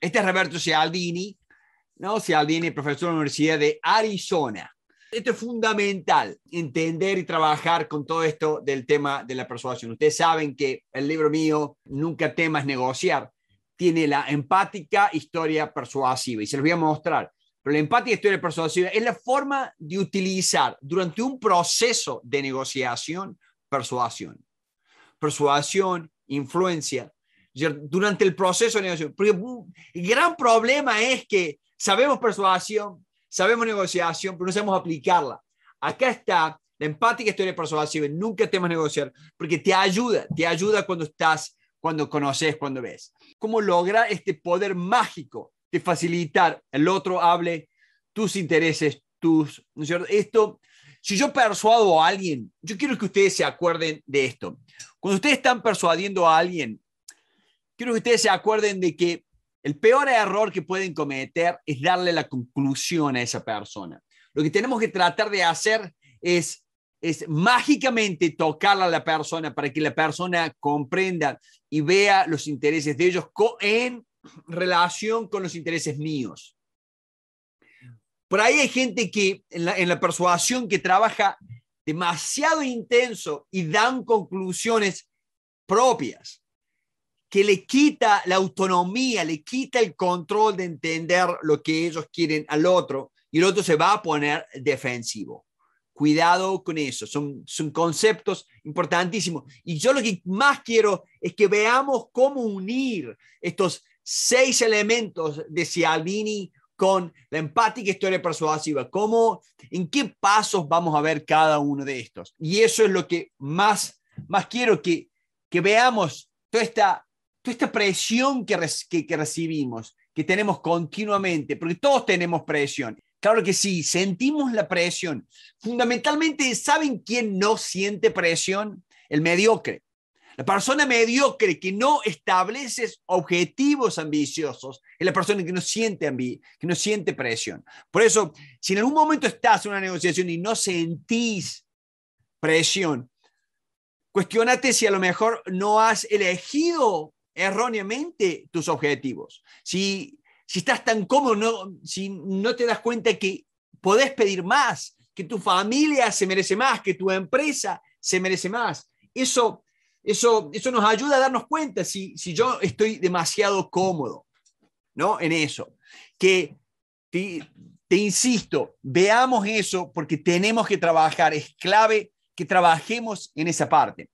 Este es Roberto Cialdini, ¿no? Cialdini, profesor de la Universidad de Arizona. Esto es fundamental, entender y trabajar con todo esto del tema de la persuasión. Ustedes saben que el libro mío, Nunca temas negociar, tiene la empática historia persuasiva y se los voy a mostrar. Pero la empática historia persuasiva es la forma de utilizar durante un proceso de negociación persuasión. Persuasión, influencia, durante el proceso de negociación. Mm, el gran problema es que sabemos persuasión, sabemos negociación, pero no sabemos aplicarla. Acá está la empática historia persuasión. nunca temas negociar, porque te ayuda, te ayuda cuando estás, cuando conoces, cuando ves. ¿Cómo lograr este poder mágico de facilitar el otro hable tus intereses, tus, ¿no es cierto? Esto, si yo persuado a alguien, yo quiero que ustedes se acuerden de esto. Cuando ustedes están persuadiendo a alguien quiero que ustedes se acuerden de que el peor error que pueden cometer es darle la conclusión a esa persona. Lo que tenemos que tratar de hacer es, es mágicamente tocar a la persona para que la persona comprenda y vea los intereses de ellos en relación con los intereses míos. Por ahí hay gente que en la, en la persuasión que trabaja demasiado intenso y dan conclusiones propias que le quita la autonomía, le quita el control de entender lo que ellos quieren al otro y el otro se va a poner defensivo. Cuidado con eso, son, son conceptos importantísimos. Y yo lo que más quiero es que veamos cómo unir estos seis elementos de Cialdini con la empática historia persuasiva, cómo, en qué pasos vamos a ver cada uno de estos. Y eso es lo que más, más quiero que, que veamos toda esta toda esta presión que, que, recibimos, que tenemos continuamente, porque todos tenemos presión. Claro que sí, sentimos la presión. Fundamentalmente, ¿saben quién no siente presión? El mediocre. La persona mediocre que no establece objetivos ambiciosos es la persona que no siente, que no siente presión. Por eso, si en algún momento estás en una negociación y no sentís presión, cuestionate si a lo mejor no has elegido erróneamente tus objetivos. Si, si estás tan cómodo, no, si no te das cuenta que podés pedir más, que tu familia se merece más, que tu empresa se merece más. Eso, eso, eso nos ayuda a darnos cuenta si, si yo estoy demasiado cómodo ¿no? en eso. Que te insisto, veamos eso porque tenemos que trabajar, es clave que trabajemos en esa parte.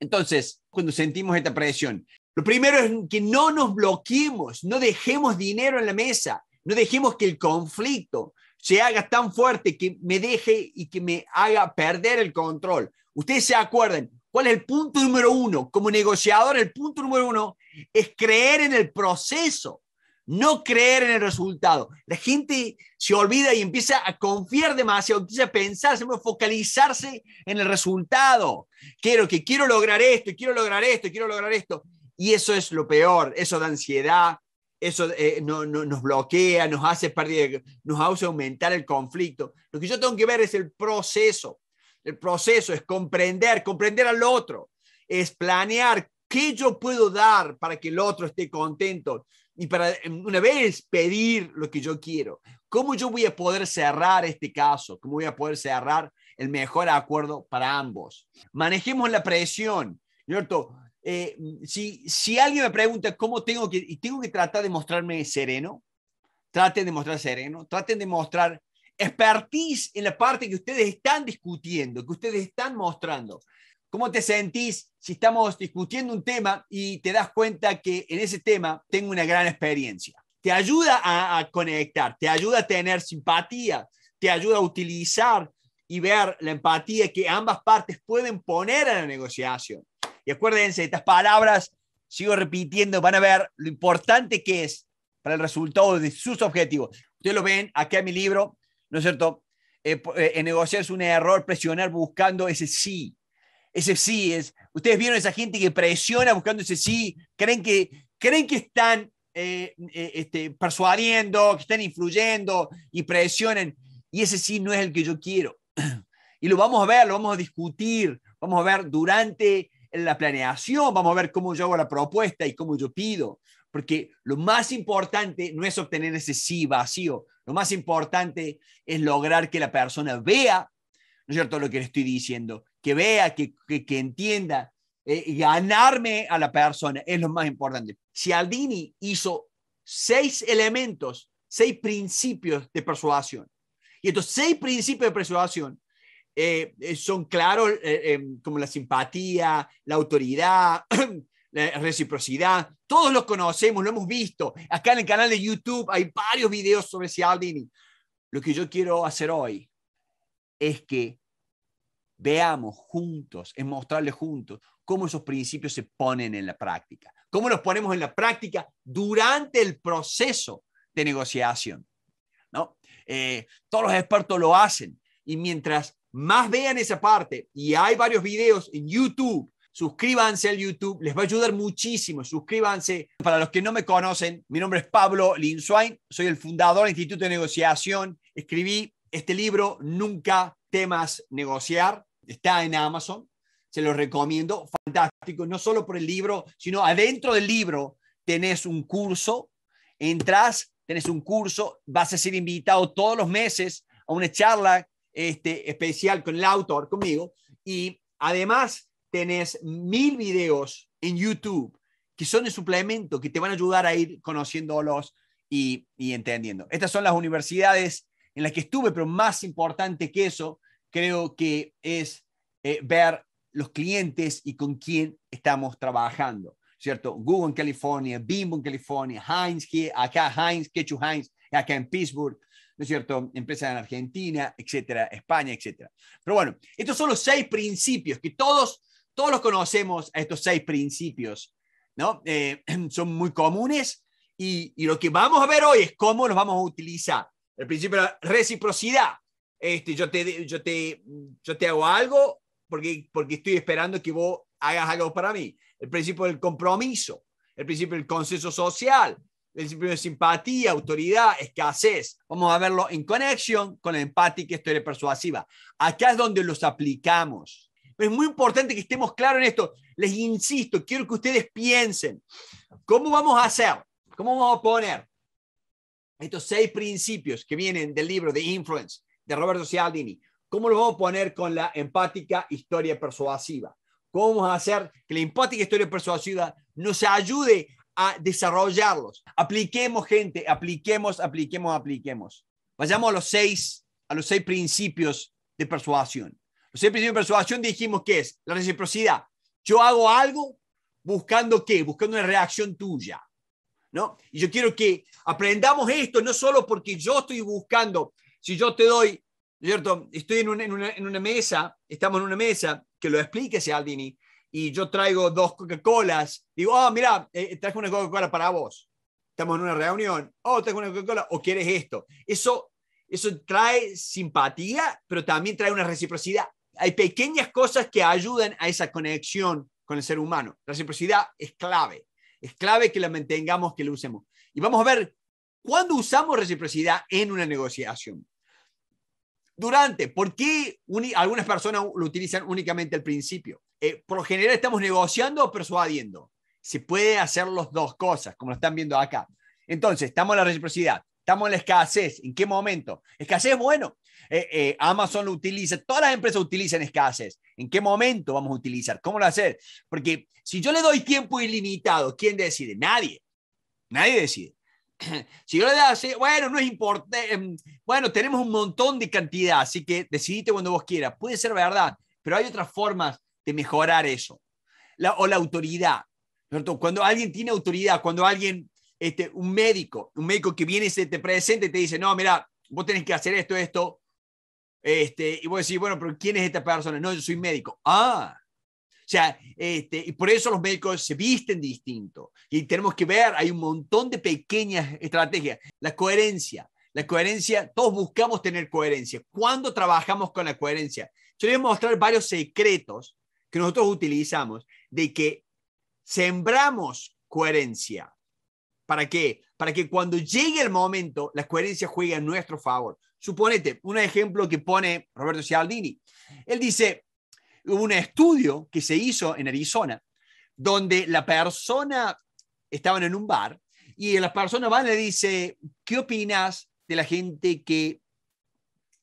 Entonces, cuando sentimos esta presión, lo primero es que no nos bloqueemos, no dejemos dinero en la mesa, no dejemos que el conflicto se haga tan fuerte que me deje y que me haga perder el control. Ustedes se acuerdan, ¿cuál es el punto número uno? Como negociador, el punto número uno es creer en el proceso, no creer en el resultado. La gente se olvida y empieza a confiar demasiado, empieza a pensar, a focalizarse en el resultado. Quiero que quiero lograr esto, quiero lograr esto, quiero lograr esto y eso es lo peor, eso da ansiedad, eso eh, nos bloquea, nos hace perder, nos hace aumentar el conflicto. Lo que yo tengo que ver es el proceso. El proceso es comprender, comprender al otro, es planear qué yo puedo dar para que el otro esté contento y para em, una vez pedir lo que yo quiero. ¿Cómo yo voy a poder cerrar este caso? ¿Cómo voy a poder cerrar el mejor acuerdo para ambos? Manejemos la presión. ¿cierto? Eh, si, alguien me pregunta cómo tengo que, y tengo que tratar de mostrarme sereno, traten de mostrar sereno, traten de mostrar expertise en la parte que ustedes están discutiendo, que ustedes están mostrando. ¿Cómo te sentís si estamos discutiendo un tema y te das cuenta que en ese tema tengo una gran experiencia? Te ayuda a, a conectar, te ayuda a tener simpatía, te ayuda a utilizar y ver la empatía que ambas partes pueden poner en la negociación. Y acuérdense, estas palabras, sigo repitiendo, van a ver lo importante que es para el resultado de sus objetivos. Ustedes lo ven acá en mi libro, ¿no es cierto? Eh, eh negociar es un error, presionar buscando ese sí. Ese sí es. Ustedes vieron esa gente que presiona buscando ese sí, creen que, creen que están eh, eh, este, persuadiendo, que están influyendo y presionan. Y ese sí no es el que yo quiero. Y lo vamos a ver, lo vamos a discutir, vamos a ver durante la planeación, vamos a ver cómo yo hago la propuesta y cómo yo pido, porque lo más importante no es obtener ese sí vacío, lo más importante es lograr que la persona vea, ¿no es cierto?, lo que le estoy diciendo, que vea, que, entienda, eh, ganarme a la persona es lo más importante. Si Aldini hizo seis elementos, seis principios de persuasión. Y estos seis principios de persuasión eh, eh, son claros eh, como la simpatía, la autoridad, la reciprocidad. Todos los conocemos, lo hemos visto. Acá en el canal de YouTube hay varios videos sobre Cialdini. Lo que yo quiero hacer hoy es que veamos juntos, es mostrarles juntos cómo esos principios se ponen en la práctica, cómo los ponemos en la práctica durante el proceso de negociación. ¿no? todos los expertos lo hacen y mientras más vean esa parte y hay varios videos en YouTube. Suscríbanse al YouTube, les va a ayudar muchísimo. Suscríbanse. Para los que no me conocen, mi nombre es Pablo Linswain, soy el fundador del Instituto de Negociación. Escribí este libro, Nunca temas negociar, está en Amazon, se lo recomiendo, fantástico, no solo por el libro, sino adentro del libro tenés un curso, entras, tenés un curso, vas a ser invitado todos los meses a una charla este, especial con el autor, conmigo. Y además tenés mil videos en YouTube que son de suplemento, que te van a ayudar a ir conociéndolos y, y entendiendo. Estas son las universidades en las que estuve, pero más importante que eso, creo que es eh, ver los clientes y con quién estamos trabajando, ¿cierto? Google en California, Bimbo en California, Heinz aquí, acá Heinz, Ketchup Heinz, acá en Pittsburgh, ¿no es cierto? Empresas en Argentina, etcétera, España, etcétera. Pero bueno, estos son los seis principios que todos, todos los conocemos, estos seis principios, ¿no? Eh, son muy comunes y, lo que vamos a ver hoy es cómo los vamos a utilizar. El principio de la reciprocidad. Este, yo, te, yo, te, yo te hago algo porque, porque estoy esperando que vos hagas algo para mí. El principio del compromiso, el principio del consenso social, el principio de simpatía, autoridad, escasez. Vamos a verlo en conexión con la empática historia persuasiva. Acá es donde los aplicamos. es muy importante que estemos claros en esto. Les insisto, quiero que ustedes piensen, ¿cómo vamos a hacer? ¿Cómo vamos a poner estos seis principios que vienen del libro de Influence de Roberto Cialdini? ¿Cómo lo vamos a poner con la empática historia persuasiva? ¿Cómo vamos a hacer que la empática historia persuasiva nos ayude a desarrollarlos. Apliquemos, gente, apliquemos, apliquemos, apliquemos. Vayamos a los seis, a los seis principios de persuasión. Los seis principios de persuasión dijimos que es la reciprocidad. Yo hago algo buscando qué? Buscando una reacción tuya. ¿No? Y yo quiero que aprendamos esto, no solo porque yo estoy buscando, si yo te doy, ¿cierto? Estoy en una, en una, mesa, estamos en una mesa, que lo explique Aldini y yo traigo dos Coca-Colas, digo, oh, ah, mira, eh, eh, traje una Coca-Cola para vos. Estamos en una reunión, oh, traje una Coca-Cola, o quieres esto. Eso, eso trae simpatía, pero también trae una reciprocidad. Hay pequeñas cosas que ayudan a esa conexión con el ser humano. La reciprocidad es clave. Es clave que la mantengamos, que la usemos. Y vamos a ver cuándo usamos reciprocidad en una negociación. Durante, ¿por qué algunas personas lo utilizan únicamente al principio? Eh, por lo general estamos negociando o persuadiendo. Se puede hacer las dos cosas, como lo están viendo acá. Entonces, estamos en la reciprocidad, estamos en la escasez. ¿En qué momento? Escasez, bueno, eh, eh, Amazon lo utiliza, todas las empresas utilizan escasez. ¿En qué momento vamos a utilizar? ¿Cómo lo hacer? Porque si yo le doy tiempo ilimitado, ¿quién decide? Nadie. Nadie decide. Si yo le doy, bueno, no es importante, em, bueno, tenemos un montón de cantidad, así que decidite cuando vos quieras. Puede ser verdad, pero hay otras formas de mejorar eso. o la autoridad. Cuando alguien tiene autoridad, cuando alguien, este, un médico, un médico que viene y se te presenta y te dice, no, mira, vos tenés que hacer esto, esto, este, y vos decís, bueno, pero ¿quién es esta persona? No, yo soy médico. Ah, o sea, este, y por eso los médicos se visten distinto. Y tenemos que ver, hay un montón de pequeñas estrategias. La coherencia, la coherencia, todos buscamos tener coherencia. ¿Cuándo trabajamos con la coherencia? Yo les voy a mostrar varios secretos que nosotros utilizamos de que sembramos coherencia. ¿Para qué? Para que cuando llegue el momento, la coherencia juegue a nuestro favor. Suponete, un ejemplo que pone Roberto Cialdini. Él dice, hubo un estudio que se hizo en Arizona, donde la persona estaba en un bar y la persona va y le dice, ¿qué opinas de la gente que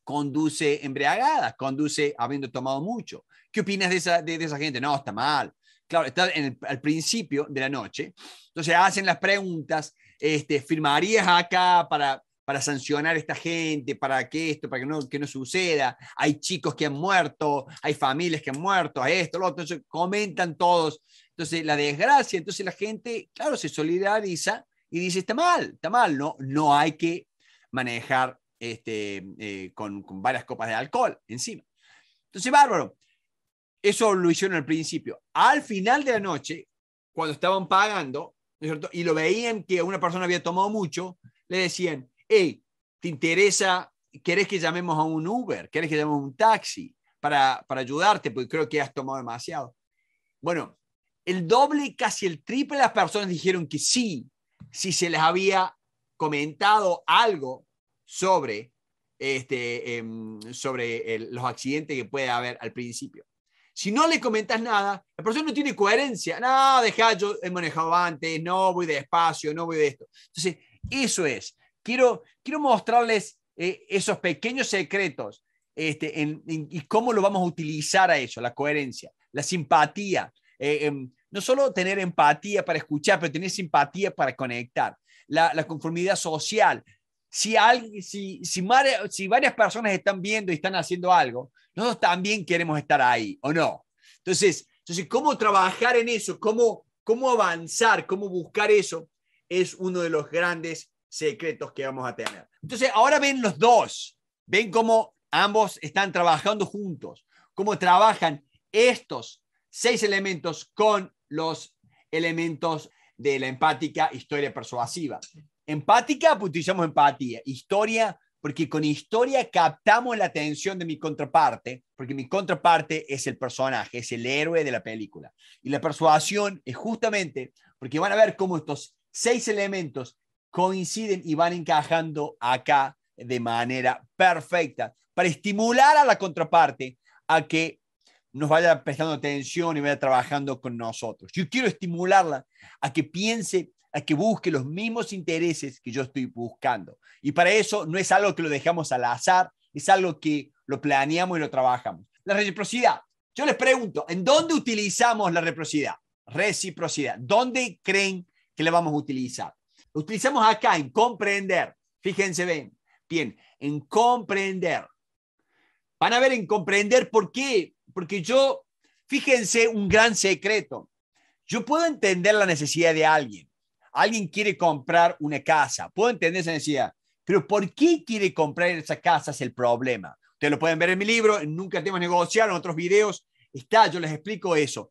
conduce embriagada, conduce habiendo tomado mucho? ¿Qué opinas de esa, gente? No, está mal. Claro, está al principio de la noche. Entonces hacen las preguntas, este, ¿firmarías acá para, para sancionar a esta gente, para que esto, para que no, que no suceda? Hay chicos que han muerto, hay familias que han muerto, esto, lo otro. Entonces comentan todos. Entonces la desgracia, entonces la gente, claro, se solidariza y dice, está mal, está mal, no, no hay que manejar este, eh, con, varias copas de alcohol encima. Entonces, bárbaro. Eso lo hicieron al principio. Al final de la noche, cuando estaban pagando, Y lo veían que una persona había tomado mucho, le decían, hey, ¿te interesa? ¿Querés que llamemos a un Uber? ¿Querés que llamemos a un taxi para, ayudarte? Porque creo que has tomado demasiado. Bueno, el doble, casi el triple de las personas dijeron que sí, si se les había comentado algo sobre, este, em, sobre los accidentes que puede haber al principio. Si no le comentas nada, la persona no tiene coherencia. No, deja, yo he manejado antes, no voy despacio, no voy de esto. Entonces, eso es. Quiero, quiero mostrarles eh, esos pequeños secretos este, y cómo lo vamos a utilizar a eso, la coherencia, la simpatía. Eh, em, no solo tener empatía para escuchar, pero tener simpatía para conectar. la conformidad social, si, alguien, si, varias personas están viendo y están haciendo algo, nosotros también queremos estar ahí, ¿o no? Entonces, entonces ¿cómo trabajar en eso? ¿Cómo, ¿Cómo avanzar? ¿Cómo buscar eso? Es uno de los grandes secretos que vamos a tener. Entonces, ahora ven los dos, ven cómo ambos están trabajando juntos, cómo trabajan estos seis elementos con los elementos de la empática historia persuasiva empática, pues utilizamos empatía. Historia, porque con historia captamos la atención de mi contraparte, porque mi contraparte es el personaje, es el héroe de la película. Y la persuasión es justamente porque van a ver cómo estos seis elementos coinciden y van encajando acá de manera perfecta para estimular a la contraparte a que nos vaya prestando atención y vaya trabajando con nosotros. Yo quiero estimularla a que piense a que busque los mismos intereses que yo estoy buscando. Y para eso no es algo que lo dejamos al azar, es algo que lo planeamos y lo trabajamos. La reciprocidad. Yo les pregunto, ¿en dónde utilizamos la reciprocidad? Reciprocidad. ¿Dónde creen que la vamos a utilizar? Lo utilizamos acá en comprender. Fíjense bien, bien, en comprender. Van a ver en comprender por qué. Porque yo, fíjense un gran secreto. Yo puedo entender la necesidad de alguien, alguien quiere comprar una casa, puedo entender esa necesidad, pero ¿por qué quiere comprar esa casa? Es el problema. Ustedes lo pueden ver en mi libro, en Nunca Temas Negociar, en otros videos, está, yo les explico eso.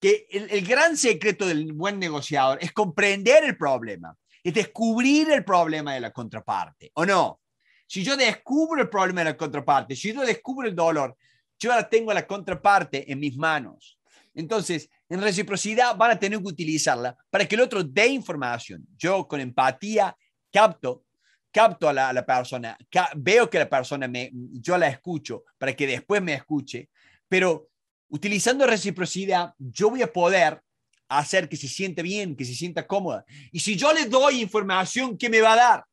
Que el, gran secreto del buen negociador es comprender el problema, es descubrir el problema de la contraparte, ¿o no? Si yo descubro el problema de la contraparte, si yo descubro el dolor, yo ahora tengo la contraparte en mis manos. Entonces, en reciprocidad van a tener que utilizarla para que el otro dé información. Yo con empatía capto, capto a la, persona, veo que la persona me, yo la escucho para que después me escuche, pero utilizando reciprocidad yo voy a poder hacer que se siente bien, que se sienta cómoda. Y si yo le doy información, ¿qué me va a dar?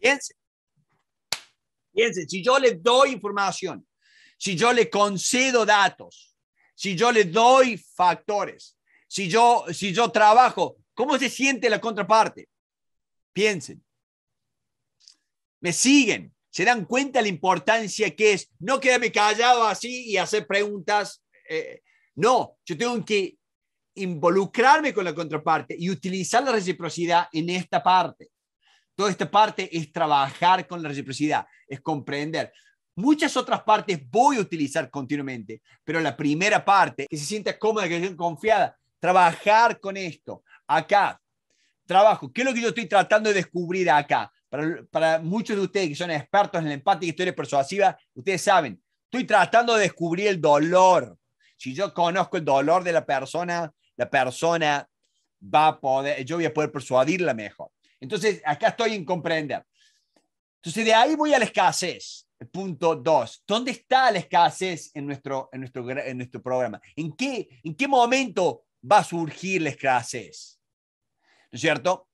Piensen. Piensen, si yo le doy información, si yo le concedo datos, si yo le doy factores, si yo, si yo trabajo, ¿cómo se siente la contraparte? Piensen. Me siguen. Se dan cuenta la importancia que es no quedarme callado así y hacer preguntas. Eh, no, yo tengo que involucrarme con la contraparte y utilizar la reciprocidad en esta parte. Toda esta parte es trabajar con la reciprocidad, es comprender. Muchas otras partes voy a utilizar continuamente, pero la primera parte, que se sienta cómoda, que se sienta confiada, trabajar con esto. Acá, trabajo. ¿Qué es lo que yo estoy tratando de descubrir acá? Para, para muchos de ustedes que son expertos en la empatía y historia persuasiva, ustedes saben, estoy tratando de descubrir el dolor. Si yo conozco el dolor de la persona, la persona va a poder, yo voy a poder persuadirla mejor. Entonces, acá estoy en comprender. Entonces, de ahí voy a la escasez. Punto dos, ¿dónde está la escasez en nuestro, en nuestro, en nuestro programa? ¿En qué, ¿En qué momento va a surgir la escasez? ¿No es cierto?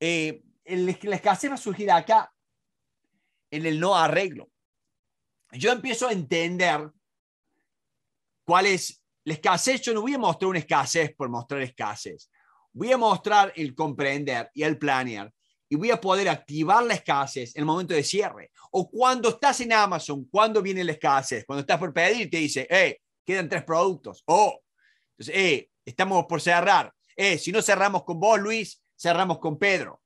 Eh, la escasez va a surgir acá, en el no arreglo. Yo empiezo a entender cuál es la escasez. Yo no voy a mostrar una escasez por mostrar escasez. Voy a mostrar el comprender y el planear y voy a poder activar la escasez en el momento de cierre. O cuando estás en Amazon, cuando viene la escasez, cuando estás por pedir, te dice, eh, quedan tres productos. o entonces, eh, estamos por cerrar. Eh, si no cerramos con vos, Luis, cerramos con Pedro.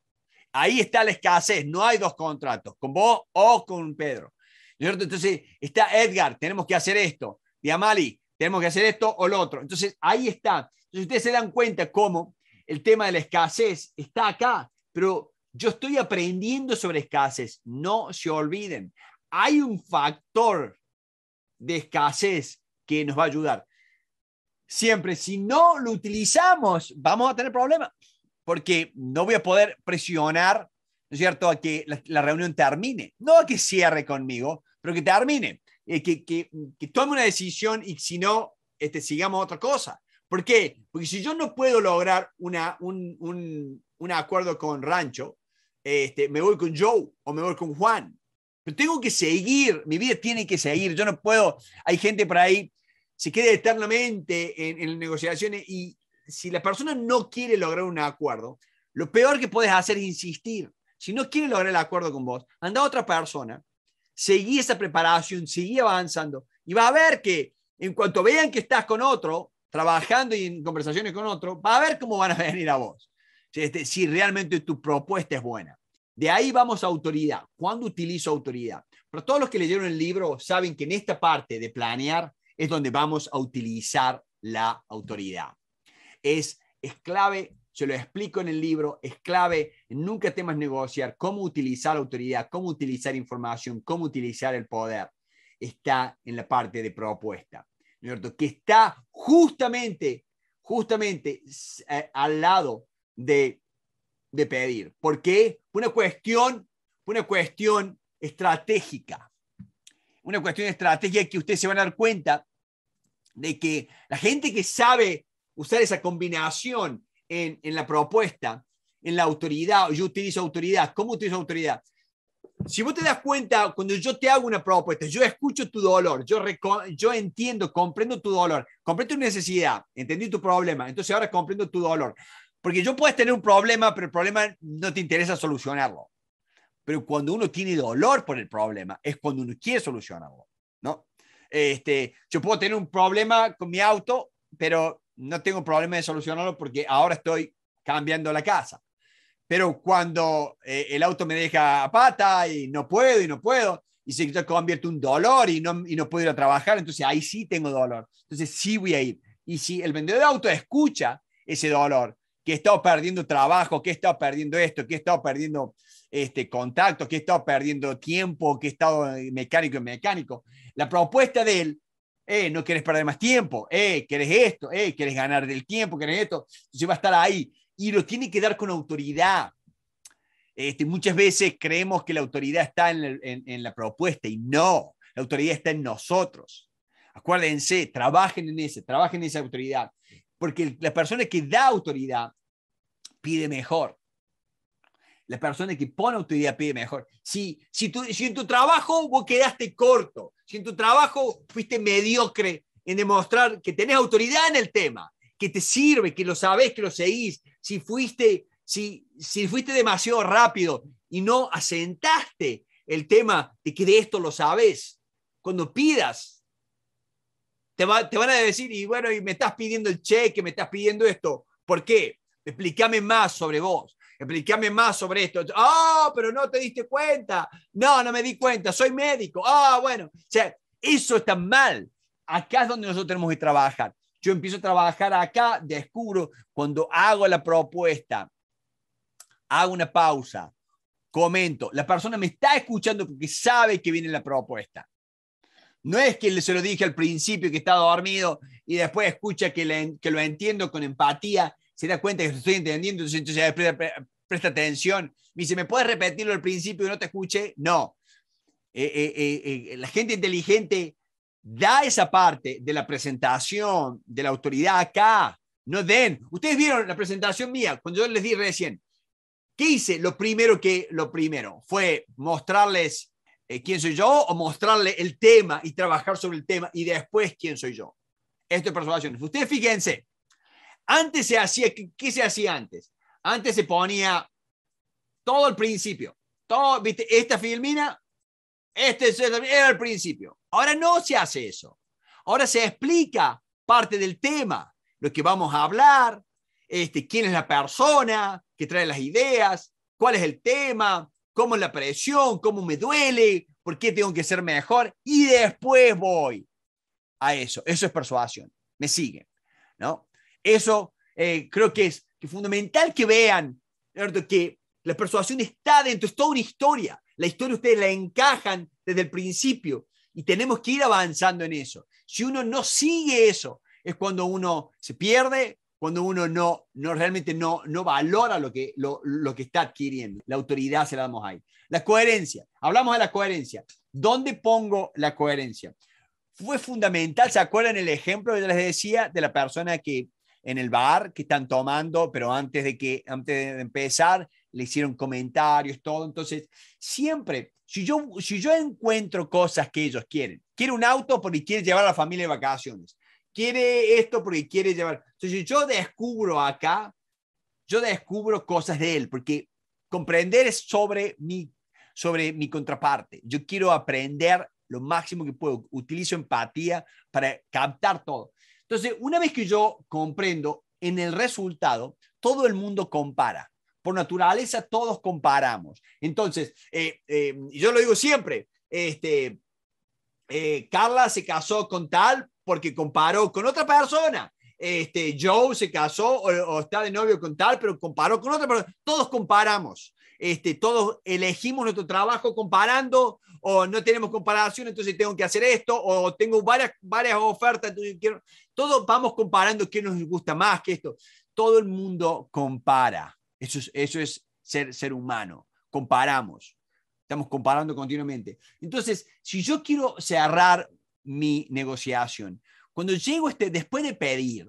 Ahí está la escasez, no hay dos contratos, con vos o con Pedro. Entonces, está Edgar, tenemos que hacer esto. Diamali, tenemos que hacer esto o lo otro. Entonces, ahí está. Entonces, ustedes se dan cuenta cómo el tema de la escasez está acá, pero yo estoy aprendiendo sobre escasez. No se olviden. Hay un factor de escasez que nos va a ayudar. Siempre, si no lo utilizamos, vamos a tener problemas, porque no voy a poder presionar, es cierto?, a que la, reunión termine. No a que cierre conmigo, pero que termine, eh, que, tome una decisión y si no, este, sigamos otra cosa. ¿Por qué? Porque si yo no puedo lograr una, un, un acuerdo con Rancho, este, me voy con Joe o me voy con Juan. Pero tengo que seguir, mi vida tiene que seguir. Yo no puedo, hay gente por ahí, se queda eternamente en, negociaciones y si la persona no quiere lograr un acuerdo, lo peor que puedes hacer es insistir. Si no quiere lograr el acuerdo con vos, anda a otra persona, seguí esa preparación, seguí avanzando y va a ver que en cuanto vean que estás con otro, trabajando y en conversaciones con otro, va a ver cómo van a venir a vos. Este, si realmente tu propuesta es buena. De ahí vamos a autoridad. ¿Cuándo utilizo autoridad? Pero todos los que leyeron el libro saben que en esta parte de planear es donde vamos a utilizar la autoridad. Es, es clave, se lo explico en el libro, es clave, nunca temas negociar, cómo utilizar la autoridad, cómo utilizar información, cómo utilizar el poder. Está en la parte de propuesta, Que está justamente, justamente eh, al lado de, pedir. porque qué? Una cuestión, una cuestión estratégica. Una cuestión estratégica que ustedes se van a dar cuenta de que la gente que sabe usar esa combinación en, la propuesta, en la autoridad, yo utilizo autoridad, ¿cómo utilizo autoridad? Si vos te das cuenta, cuando yo te hago una propuesta, yo escucho tu dolor, yo, yo entiendo, comprendo tu dolor, comprendo tu necesidad, entendí tu problema, entonces ahora comprendo tu dolor. Porque yo puedes tener un problema, pero el problema no te interesa solucionarlo. Pero cuando uno tiene dolor por el problema, es cuando uno quiere solucionarlo, ¿no? Este, yo puedo tener un problema con mi auto, pero no tengo problema de solucionarlo porque ahora estoy cambiando la casa. Pero cuando eh, el auto me deja a pata y no puedo y no puedo, y se convierte en un dolor y no, y no puedo ir a trabajar, entonces ahí sí tengo dolor. Entonces sí voy a ir. Y si el vendedor de auto escucha ese dolor que he estado perdiendo trabajo, que he estado perdiendo esto, que he estado perdiendo este, contacto, que he estado perdiendo tiempo, que he estado eh, mecánico y mecánico. La propuesta de él, eh, no quieres perder más tiempo, eh, ¿quieres esto, eh, ¿quieres ganar del tiempo, ¿Quieres esto, entonces va a estar ahí y lo tiene que dar con autoridad. Este, muchas veces creemos que la autoridad está en la, propuesta y no, la autoridad está en nosotros. Acuérdense, trabajen en ese, trabajen en esa autoridad porque las personas que da autoridad pide mejor. Las personas que pone autoridad pide mejor. Si, si, si en tu trabajo vos quedaste corto, si en tu trabajo fuiste mediocre en demostrar que tenés autoridad en el tema, que te sirve, que lo sabés, que lo seguís, si fuiste, si, si fuiste demasiado rápido y no asentaste el tema de que de esto lo sabes, cuando pidas te, van a decir, y bueno, y me estás pidiendo el cheque, me estás pidiendo esto. ¿Por qué? Explícame más sobre vos. Explícame más sobre esto. Ah, oh, pero no te diste cuenta. No, no me di cuenta. Soy médico. Ah, bueno. O sea, eso está mal. Acá es donde nosotros tenemos que trabajar. Yo empiezo a trabajar acá, descubro cuando hago la propuesta, hago una pausa, comento. La persona me está escuchando porque sabe que viene la propuesta. No es que se lo dije al principio que estaba dormido y después escucha que, lo entiendo con empatía, se da cuenta que lo estoy entendiendo, entonces presta, atención. Me dice, ¿me puedes repetirlo al principio y no te escuché? No. Eh, eh, eh, la gente inteligente da esa parte de la presentación, de la autoridad acá. No den. Ustedes vieron la presentación mía, cuando yo les di recién. ¿Qué hice? Lo primero que, lo primero, fue mostrarles eh, quién soy yo o mostrarle el tema y trabajar sobre el tema y después quién soy yo. Esto es persuasión. Ustedes fíjense, antes se hacía, ¿qué, se hacía antes? Antes se ponía todo el principio. Todo, ¿viste? Esta filmina, este era el principio. Ahora no se hace eso. Ahora se explica parte del tema, lo que vamos a hablar, este, quién es la persona que trae las ideas, cuál es el tema, cómo la presión, cómo me duele, por qué tengo que ser mejor y después voy a eso. Eso es persuasión. Me sigue, ¿no? Eso eh, creo que es fundamental que vean, Que la persuasión está dentro, es toda una historia. La historia ustedes la encajan desde el principio y tenemos que ir avanzando en eso. Si uno no sigue eso, es cuando uno se pierde, cuando uno no, no realmente no, no valora lo que, lo, lo que está adquiriendo. La autoridad se la damos ahí. La coherencia. Hablamos de la coherencia. ¿Dónde pongo la coherencia? Fue fundamental, ¿se acuerdan el ejemplo que les decía de la persona que en el bar que están tomando, pero antes de que antes de empezar le hicieron comentarios, todo. Entonces, siempre, si yo, si yo encuentro cosas que ellos quieren, quiere un auto porque quiere llevar a la familia de vacaciones, quiere esto porque quiere llevar. Entonces yo descubro acá, yo descubro cosas de él, porque comprender es sobre mi, sobre mi contraparte. Yo quiero aprender lo máximo que puedo. Utilizo empatía para captar todo. Entonces, una vez que yo comprendo en el resultado, todo el mundo compara. Por naturaleza, todos comparamos. Entonces, eh, eh, yo lo digo siempre, este, eh, Carla se casó con tal porque comparó con otra persona. Este, Joe se casó o, está de novio con tal, pero comparó con otra persona. Todos comparamos. Este, todos elegimos nuestro trabajo comparando o no tenemos comparación, entonces tengo que hacer esto o tengo varias, varias ofertas. quiero... Todos vamos comparando qué nos gusta más que esto. Todo el mundo compara. Eso es, eso es ser, ser humano. Comparamos. Estamos comparando continuamente. Entonces, si yo quiero cerrar mi negociación. Cuando llego este, después de pedir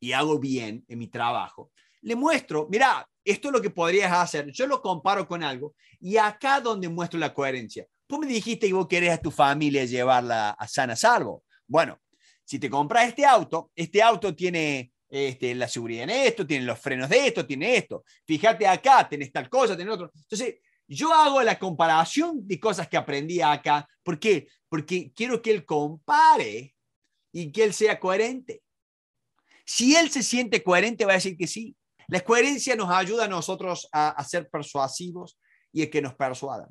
y hago bien en mi trabajo, le muestro, mira, esto es lo que podrías hacer. Yo lo comparo con algo y acá donde muestro la coherencia. Tú me dijiste que vos querés a tu familia llevarla a sana salvo. Bueno, si te compras este auto, este auto tiene este, la seguridad en esto, tiene los frenos de esto, tiene esto. Fíjate acá, tenés tal cosa, tenés otro. Entonces, yo hago la comparación de cosas que aprendí acá. ¿Por qué? Porque quiero que él compare y que él sea coherente. Si él se siente coherente, va a decir que sí. La coherencia nos ayuda a nosotros a, ser persuasivos y a que nos persuadan.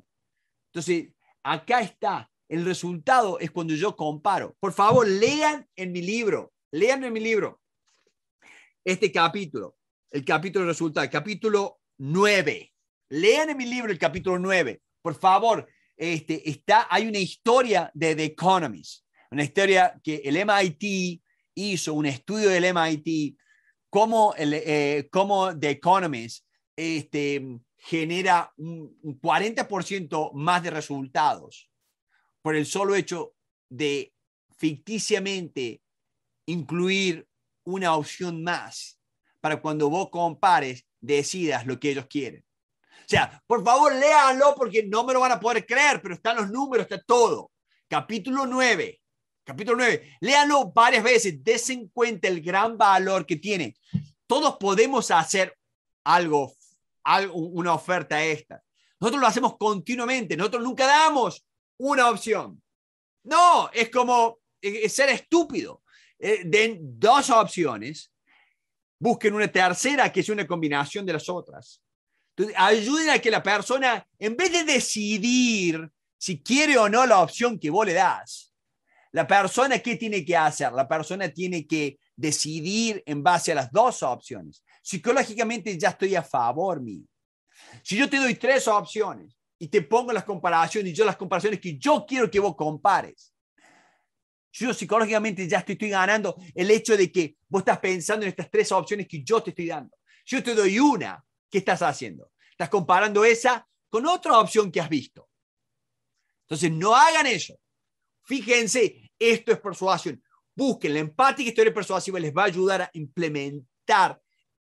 Entonces, acá está. El resultado es cuando yo comparo. Por favor, lean en mi libro, lean en mi libro este capítulo, el capítulo resulta el capítulo 9 Lean en mi libro el capítulo 9, por favor. Este, está, hay una historia de The Economist, una historia que el MIT hizo, un estudio del MIT, cómo, el, eh, cómo The Economist este, genera un, un 40% más de resultados por el solo hecho de ficticiamente incluir una opción más para cuando vos compares, decidas lo que ellos quieren sea, por favor, léanlo porque no me lo van a poder creer, pero están los números, está todo. Capítulo 9. Capítulo 9. Léanlo varias veces. desen cuenta el gran valor que tiene. Todos podemos hacer algo, una oferta esta. Nosotros lo hacemos continuamente. Nosotros nunca damos una opción. No, es como ser estúpido. Eh, den dos opciones, busquen una tercera que es una combinación de las otras. Entonces, ayuden a que la persona, en vez de decidir si quiere o no la opción que vos le das, la persona, ¿qué tiene que hacer? La persona tiene que decidir en base a las dos opciones. Psicológicamente ya estoy a favor mío. Si yo te doy tres opciones y te pongo las comparaciones y yo las comparaciones que yo quiero que vos compares, yo psicológicamente ya estoy, estoy ganando el hecho de que vos estás pensando en estas tres opciones que yo te estoy dando. Yo te doy una ¿Qué estás haciendo? Estás comparando esa con otra opción que has visto. Entonces, no hagan eso. Fíjense, esto es persuasión. Busquen la empática historia persuasiva, les va a ayudar a implementar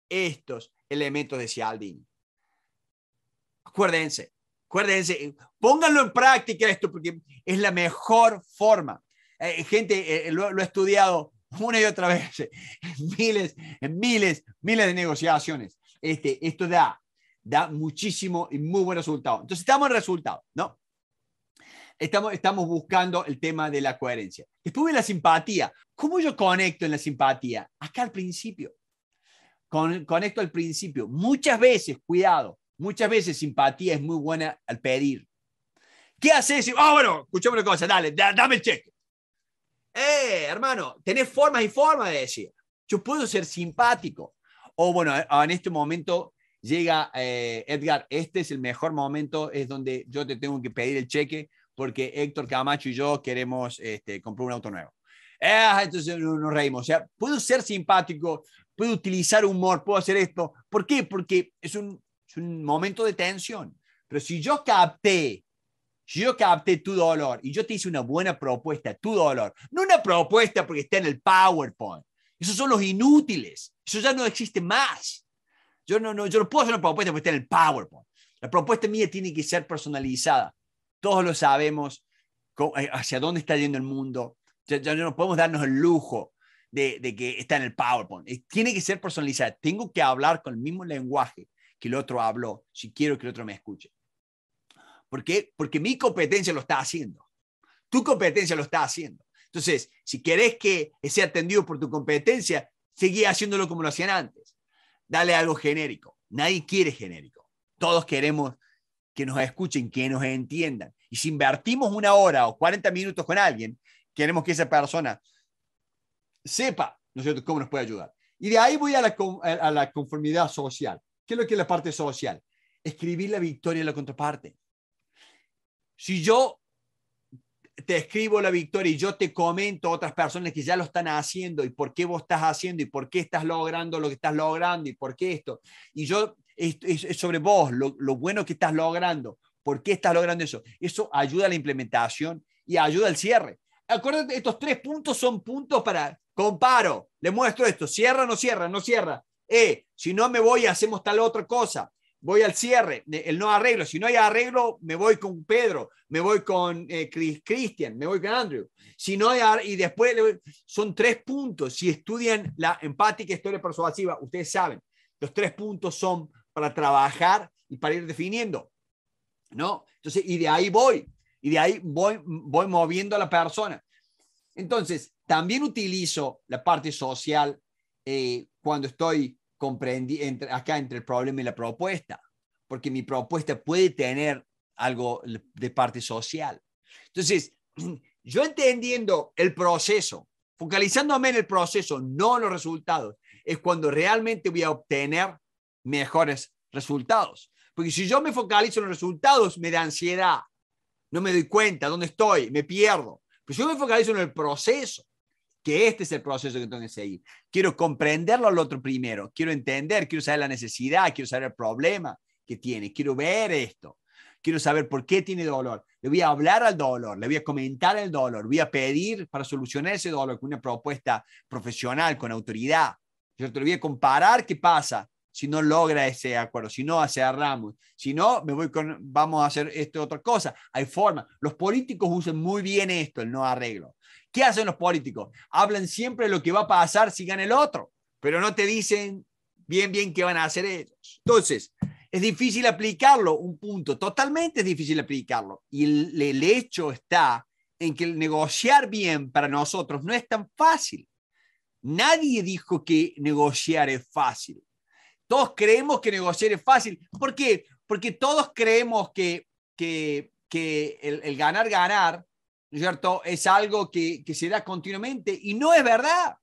estos elementos de Cialdini. Acuérdense, acuérdense, pónganlo en práctica esto porque es la mejor forma. Eh, gente, eh, eh, lo, he estudiado una y otra vez, miles, en miles, miles de negociaciones este, esto da, da muchísimo y muy buen resultado. Entonces estamos en resultado, ¿no? Estamos, estamos buscando el tema de la coherencia. Después la simpatía, ¿cómo yo conecto en la simpatía? Acá al principio. conecto al principio. Muchas veces, cuidado, muchas veces simpatía es muy buena al pedir. ¿Qué haces? Ah, bueno, escuchame una cosa, dale, dame el cheque. Eh, hermano, tenés formas y formas de decir. Yo puedo ser simpático, o bueno, eh, en este momento llega eh, Edgar, este es el mejor momento, es donde yo te tengo que pedir el cheque porque Héctor Camacho y yo queremos este, comprar un auto nuevo. Ah, entonces nos reímos. O sea, puedo ser simpático, puedo utilizar humor, puedo hacer esto. ¿Por qué? Porque es un, momento de tensión. Pero si yo capté, si yo capte tu dolor y yo te hice una buena propuesta, tu dolor, no una propuesta porque está en el PowerPoint. Esos son los inútiles. Eso ya no existe más. Yo no, yo puedo hacer una propuesta porque está en el PowerPoint. La propuesta mía tiene que ser personalizada. Todos lo sabemos eh, hacia dónde está yendo el mundo. Ya, no podemos darnos el lujo de, de que está en el PowerPoint. Tiene que ser personalizada. Tengo que hablar con el mismo lenguaje que el otro habló, si quiero que el otro me escuche. ¿Por qué? Porque mi competencia lo está haciendo. Tu competencia lo está haciendo. Entonces, si querés que sea atendido por tu competencia, Seguí haciéndolo como lo hacían antes. Dale algo genérico. Nadie quiere genérico. Todos queremos que nos escuchen, que nos entiendan. Y si invertimos una hora o 40 minutos con alguien, queremos que esa persona sepa ¿no cómo nos puede ayudar. Y de ahí voy a la, conformidad social. ¿Qué es lo que es la parte social? Escribir la victoria de la contraparte. Si yo te escribo la victoria y yo te comento a otras personas que ya lo están haciendo y por qué vos estás haciendo y por qué estás logrando lo que estás logrando y por qué esto. Y yo, es, sobre vos, lo, bueno que estás logrando, por qué estás logrando eso. Eso ayuda a la implementación y ayuda al cierre. Acuérdate, estos tres puntos son puntos para, comparo, le muestro esto, cierra, no cierra, no cierra. Eh, si no me voy, hacemos tal otra cosa voy al cierre, el no arreglo. Si no hay arreglo, me voy con Pedro, me voy con eh, Cristian, me voy con Andrew. Si no hay y después son tres puntos. Si estudian la empática historia persuasiva, ustedes saben, los tres puntos son para trabajar y para ir definiendo, ¿no? Entonces, y de ahí voy, y de ahí voy, voy moviendo a la persona. Entonces, también utilizo la parte social eh, cuando estoy comprendí entre, acá entre el problema y la propuesta, porque mi propuesta puede tener algo de parte social. Entonces, yo entendiendo el proceso, focalizándome en el proceso, no en los resultados, es cuando realmente voy a obtener mejores resultados. Porque si yo me focalizo en los resultados, me da ansiedad, no me doy cuenta dónde estoy, me pierdo. Pero si yo me focalizo en el proceso, que este es el proceso que tengo que seguir. Quiero comprenderlo al otro primero, quiero entender, quiero saber la necesidad, quiero saber el problema que tiene, quiero ver esto, quiero saber por qué tiene dolor. Le voy a hablar al dolor, le voy a comentar el dolor, voy a pedir para solucionar ese dolor con una propuesta profesional, con autoridad. Yo te voy a comparar qué pasa si no logra ese acuerdo, si no hace Ramos, si no, me voy con, vamos a hacer esto otra cosa. Hay forma. Los políticos usan muy bien esto, el no arreglo. ¿Qué hacen los políticos? Hablan siempre de lo que va a pasar si gana el otro, pero no te dicen bien, bien qué van a hacer ellos. Entonces, es difícil aplicarlo, un punto, totalmente es difícil aplicarlo. Y el, hecho está en que el negociar bien para nosotros no es tan fácil. Nadie dijo que negociar es fácil. Todos creemos que negociar es fácil. ¿Por qué? Porque todos creemos que, que, el ganar, ganar es cierto? Es algo que, que se da continuamente y no es verdad.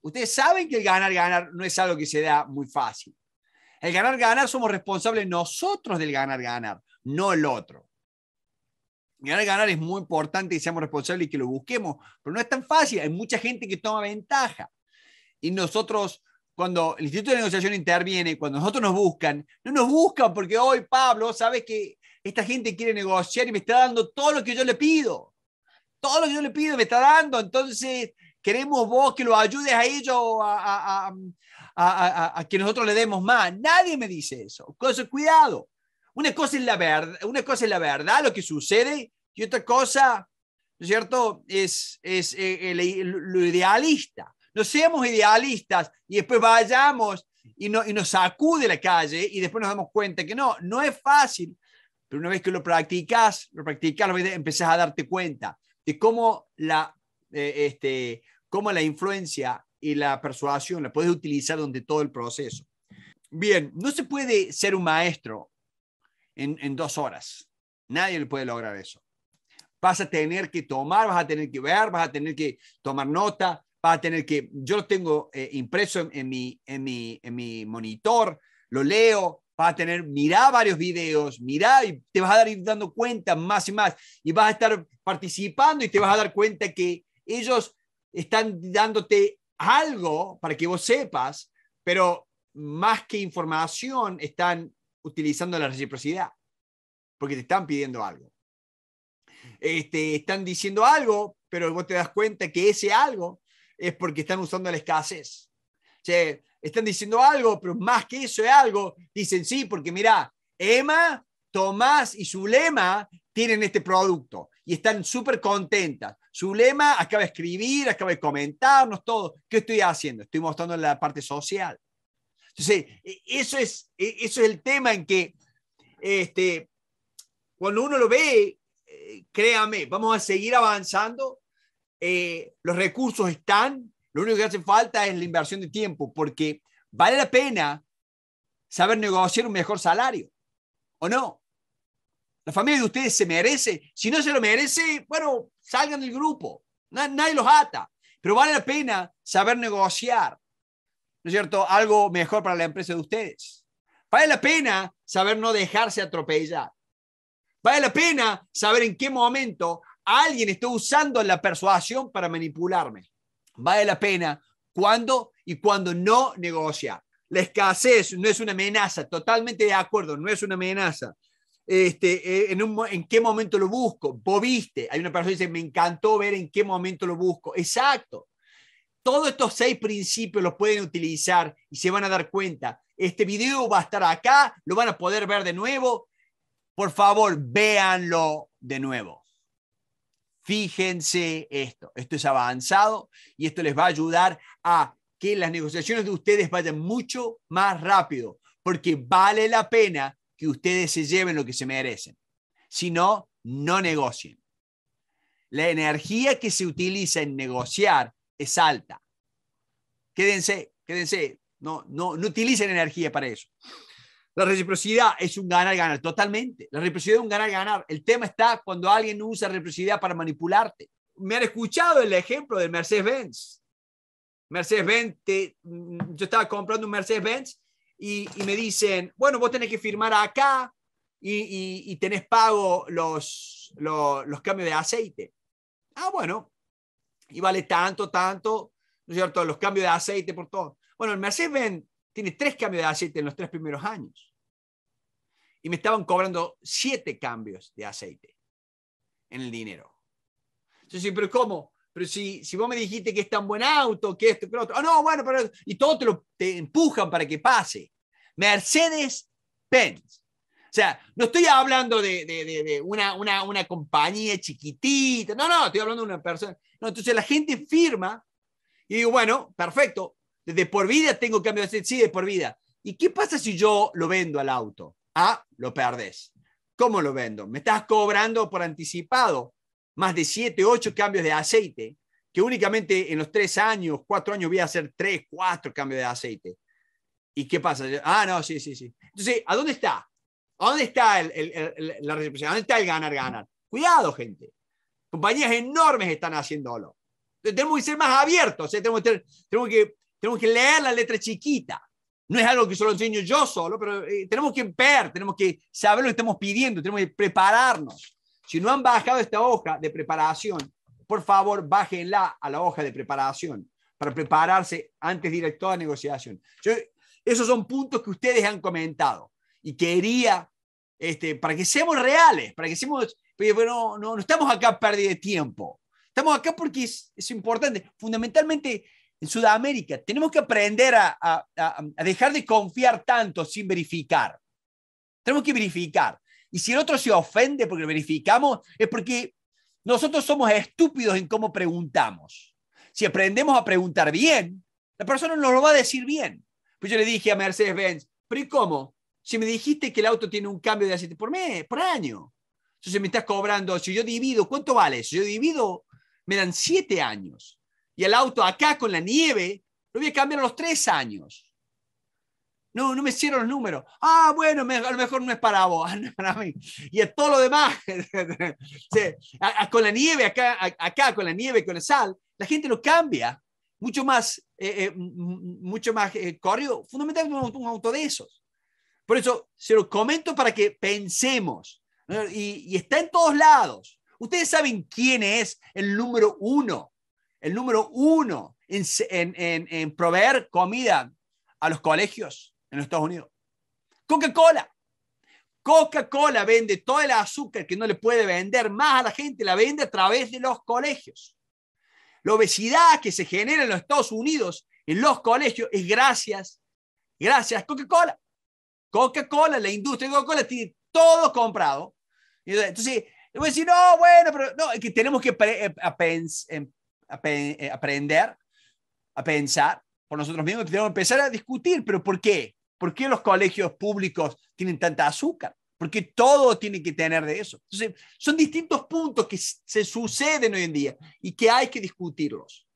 Ustedes saben que el ganar, ganar no es algo que se da muy fácil. El ganar, ganar somos responsables nosotros del ganar, ganar, no el otro. Ganar, ganar es muy importante y seamos responsables y que lo busquemos, pero no es tan fácil. Hay mucha gente que toma ventaja. Y nosotros, cuando el Instituto de Negociación interviene, cuando nosotros nos buscan, no nos buscan porque hoy, Pablo, sabes que esta gente quiere negociar y me está dando todo lo que yo le pido. Todo lo que yo le pido me está dando. Entonces, queremos vos que lo ayudes a ellos a, que nosotros le demos más. Nadie me dice eso. Entonces, cuidado. Una cosa es la verdad, una cosa es la verdad, lo que sucede, y otra cosa, ¿no es cierto?, es, es eh, eh, lo idealista. No seamos idealistas y después vayamos y, y nos sacude la calle y después nos damos cuenta que no, no es fácil pero una vez que lo practicas, lo practicas, empezás a darte cuenta de cómo la, eh, este, cómo la influencia y la persuasión la puedes utilizar durante todo el proceso. Bien, no se puede ser un maestro en, dos horas. Nadie le puede lograr eso. Vas a tener que tomar, vas a tener que ver, vas a tener que tomar nota, vas a tener que, yo lo tengo eh, impreso en, mi, en, mi, en mi monitor, lo leo, vas a tener, mirá varios videos, mirá y te vas a dar ir dando cuenta más y más y vas a estar participando y te vas a dar cuenta que ellos están dándote algo para que vos sepas, pero más que información están utilizando la reciprocidad, porque te están pidiendo algo. Este, están diciendo algo, pero vos te das cuenta que ese algo es porque están usando la escasez. O sea, están diciendo algo, pero más que eso es algo, dicen sí, porque mira, Emma, Tomás y Zulema tienen este producto y están súper contentas. Zulema acaba de escribir, acaba de comentarnos todo. ¿Qué estoy haciendo? Estoy mostrando la parte social. Entonces, e, eso es, e, eso es el tema en que este, cuando uno lo ve, eh, créame, vamos a seguir avanzando. Eh, los recursos están, lo único que hace falta es la inversión de tiempo, porque vale la pena saber negociar un mejor salario, ¿o no? La familia de ustedes se merece. Si no se lo merece, bueno, salgan del grupo. Nadie los ata. Pero vale la pena saber negociar, ¿no es cierto? Algo mejor para la empresa de ustedes. Vale la pena saber no dejarse atropellar. Vale la pena saber en qué momento alguien está usando la persuasión para manipularme vale la pena cuando y cuando no negocia La escasez no es una amenaza, totalmente de acuerdo, no es una amenaza. Este, eh, en, en, qué momento lo busco. viste hay una persona que dice, me encantó ver en qué momento lo busco. Exacto. Todos estos seis principios los pueden utilizar y se van a dar cuenta. Este video va a estar acá, lo van a poder ver de nuevo. Por favor, véanlo de nuevo. Fíjense esto, esto es avanzado y esto les va a ayudar a que las negociaciones de ustedes vayan mucho más rápido, porque vale la pena que ustedes se lleven lo que se merecen. Si no, no negocien. La energía que se utiliza en negociar es alta. Quédense, quédense, no, no, no utilicen energía para eso. La reciprocidad es un ganar-ganar, totalmente. La reciprocidad es un ganar-ganar. El tema está cuando alguien usa reciprocidad para manipularte. Me han escuchado el ejemplo del Mercedes-Benz. Mercedes-Benz, mm, yo estaba comprando un Mercedes-Benz y, me dicen, bueno, vos tenés que firmar acá y, tenés pago los, los, los cambios de aceite. Ah, bueno, y vale tanto, tanto, ¿no es cierto? Los cambios de aceite por todo. Bueno, el Mercedes-Benz tiene tres cambios de aceite en los tres primeros años y me estaban cobrando siete cambios de aceite en el dinero. Entonces, pero ¿cómo? Pero si, si vos me dijiste que es tan buen auto, que esto, que lo otro. Ah, no, bueno, pero. Y todo te lo te empujan para que pase. Mercedes-Benz. O sea, no estoy hablando de, de, de, una, una, una, compañía chiquitita. No, no, estoy hablando de una persona. No, entonces la gente firma y digo, bueno, perfecto. De por vida tengo cambio de aceite. Sí, de por vida. ¿Y qué pasa si yo lo vendo al auto? Ah, lo perdés. ¿Cómo lo vendo? Me estás cobrando por anticipado más de 7, 8 cambios de aceite, que únicamente en los 3 años, 4 años voy a hacer 3, 4 cambios de aceite. ¿Y qué pasa? Ah, no, sí, sí, sí. Entonces, ¿a dónde está? ¿A dónde está la reciprocidad? ¿A dónde está el ganar, ganar? Cuidado, gente. Compañías enormes están haciéndolo. tenemos que ser más abiertos, ¿eh? que, tenemos, que, tenemos que leer la letra chiquita. No es algo que solo enseño yo solo, pero eh, tenemos que ver, tenemos que saber lo que estamos pidiendo, tenemos que prepararnos. Si no han bajado esta hoja de preparación, por favor, bájenla a la hoja de preparación para prepararse antes de ir a toda negociación. Yo, esos son puntos que ustedes han comentado y quería, este, para que seamos reales, para que seamos, bueno, no, no estamos acá pérdida de tiempo. Estamos acá porque es, es importante. Fundamentalmente, en Sudamérica. Tenemos que aprender a, dejar de confiar tanto sin verificar. Tenemos que verificar. Y si el otro se ofende porque lo verificamos, es porque nosotros somos estúpidos en cómo preguntamos. Si aprendemos a preguntar bien, la persona nos lo va a decir bien. Pues yo le dije a Mercedes-Benz, pero ¿y cómo? Si me dijiste que el auto tiene un cambio de aceite por mes, por año. Entonces me estás cobrando, si yo divido, ¿cuánto vale? Si yo divido, me dan siete años y el auto acá con la nieve, lo voy a cambiar a los tres años. No, no me hicieron los números. Ah, bueno, a lo mejor no es para vos, no es para mí. Y es todo lo demás. con la nieve, acá, acá, con la nieve, con la sal, la gente lo cambia. Mucho más, eh, eh, mucho más eh, corrido. Fundamentalmente un, auto de esos. Por eso se lo comento para que pensemos. Y, y está en todos lados. Ustedes saben quién es el número uno el número uno en, proveer comida a los colegios en los Estados Unidos. Coca-Cola. Coca-Cola vende todo el azúcar que no le puede vender más a la gente, la vende a través de los colegios. La obesidad que se genera en los Estados Unidos, en los colegios, es gracias, gracias Coca-Cola. Coca-Cola, la industria de Coca-Cola tiene todo comprado. Entonces, yo voy a decir, no, bueno, pero no, que tenemos que eh, pensar em, a, eh, aprender, a pensar por nosotros mismos, tenemos que empezar a discutir, pero ¿por qué? ¿Por qué los colegios públicos tienen tanta azúcar? Porque todo tiene que tener de eso. Entonces, son distintos puntos que se suceden hoy en día y que hay que discutirlos,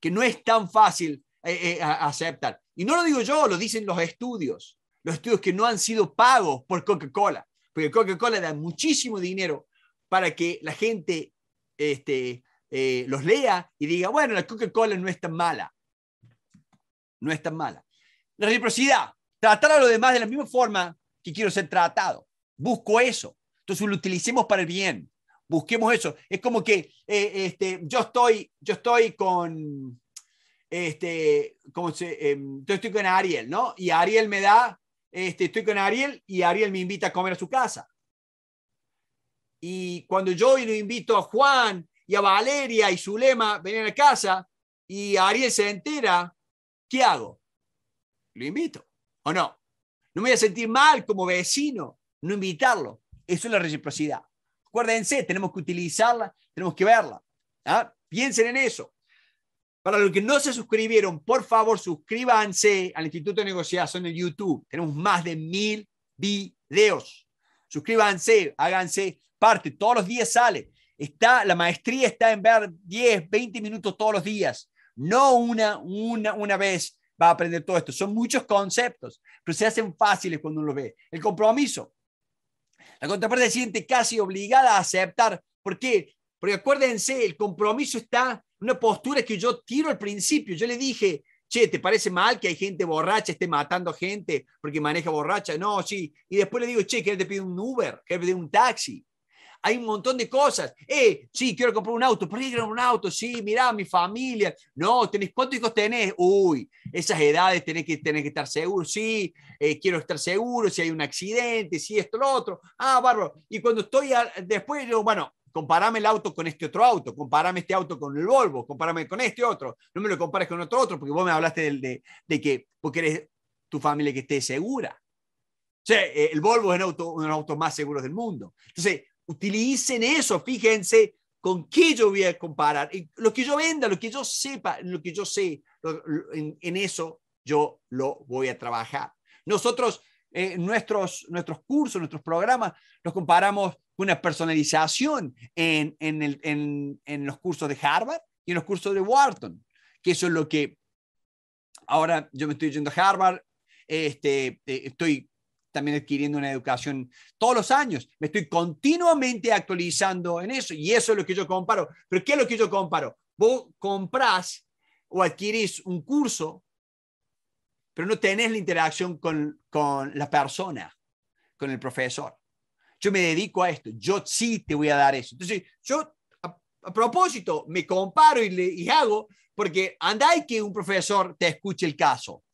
que no es tan fácil eh, eh, aceptar. Y no lo digo yo, lo dicen los estudios, los estudios que no han sido pagos por Coca-Cola, porque Coca-Cola da muchísimo dinero para que la gente este, eh, los lea y diga, bueno, la Coca-Cola no es tan mala. No es tan mala. La reciprocidad, tratar a los demás de la misma forma que quiero ser tratado. Busco eso. Entonces lo utilicemos para el bien. Busquemos eso. Es como que eh, este, yo, estoy, yo estoy con, este, como em? estoy con Ariel, ¿no? Y Ariel me da, este, estoy con Ariel y Ariel me invita a comer a su casa. Y cuando yo lo invito a Juan y a Valeria y Zulema venían a casa y Ariel se entera, ¿qué hago? Lo invito, ¿o no? No me voy a sentir mal como vecino no invitarlo. Eso es la reciprocidad. Acuérdense, tenemos que utilizarla, tenemos que verla. ¿ah? Piensen en eso. Para los que no se suscribieron, por favor, suscríbanse al Instituto de Negociación en YouTube. Tenemos más de mil videos. Suscríbanse, háganse parte. Todos los días sale. Está, la maestría está en ver 10, 20 minutos todos los días, no una, una, una vez va a aprender todo esto. Son muchos conceptos, pero se hacen fáciles cuando uno los ve. El compromiso. La contraparte se siente casi obligada a aceptar. ¿Por qué? Porque acuérdense, el compromiso está una postura que yo tiro al principio. Yo le dije, che, ¿te parece mal que hay gente borracha, esté matando gente porque maneja borracha? No, sí. Y después le digo, che, él te pedir un Uber? te pide un taxi? hay un montón de cosas. Eh, sí, quiero comprar un auto, pero quiero un auto, sí, mirá, mi familia. No, tenés, ¿cuántos hijos tenés? Uy, esas edades tenés que, tenés que estar seguro, sí, eh, quiero estar seguro si hay un accidente, si esto, lo otro. Ah, bárbaro. Y cuando estoy después, bueno, comparame el auto con este otro auto, comparame este auto con el Volvo, comparame con este otro, no me lo compares con otro otro, porque vos me hablaste de, de, de que porque eres tu familia que esté segura. O sea, eh, el Volvo es un auto, uno de los autos más seguros del mundo. Entonces, utilicen eso, fíjense con qué yo voy a comparar, lo que yo venda, lo que yo sepa, lo que yo sé, en, eso yo lo voy a trabajar. Nosotros, eh, nuestros, nuestros cursos, nuestros programas, los comparamos con una personalización en, los cursos de Harvard y en los cursos de Wharton, que eso es lo que ahora yo me estoy yendo a Harvard, este, eh, estoy también adquiriendo una educación todos los años. Me estoy continuamente actualizando en eso y eso es lo que yo comparo. Pero ¿qué es lo que yo comparo? Vos comprás o adquirís un curso, pero no tenés la interacción con, con la persona, con el profesor. Yo me dedico a esto, yo sí te voy a dar eso. Entonces, yo a propósito, me comparo y, le, y hago porque anda y que un profesor te escuche el caso.